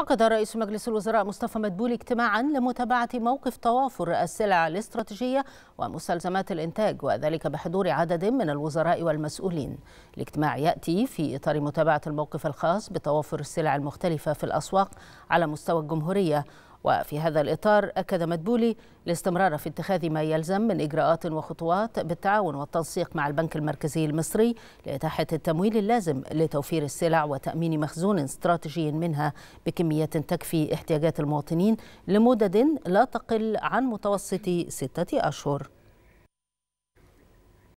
عقد رئيس مجلس الوزراء مصطفى مدبولي اجتماعا لمتابعة موقف توافر السلع الاستراتيجية ومستلزمات الإنتاج وذلك بحضور عدد من الوزراء والمسؤولين الاجتماع يأتي في إطار متابعة الموقف الخاص بتوافر السلع المختلفة في الأسواق على مستوى الجمهورية وفي هذا الإطار أكد مدبولي الاستمرار في اتخاذ ما يلزم من إجراءات وخطوات بالتعاون والتنسيق مع البنك المركزي المصري لإتاحة التمويل اللازم لتوفير السلع وتأمين مخزون استراتيجي منها بكمية تكفي احتياجات المواطنين لمدد لا تقل عن متوسط ستة أشهر